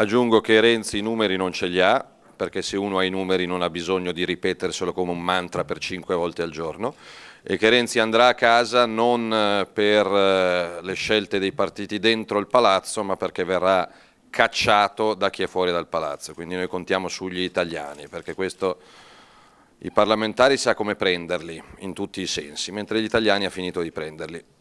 Aggiungo che Renzi i numeri non ce li ha, perché se uno ha i numeri non ha bisogno di ripeterselo come un mantra per cinque volte al giorno e che Renzi andrà a casa non eh, per eh, le scelte dei partiti dentro il palazzo ma perché verrà cacciato da chi è fuori dal palazzo, quindi noi contiamo sugli italiani perché questo i parlamentari sa come prenderli in tutti i sensi, mentre gli italiani ha finito di prenderli.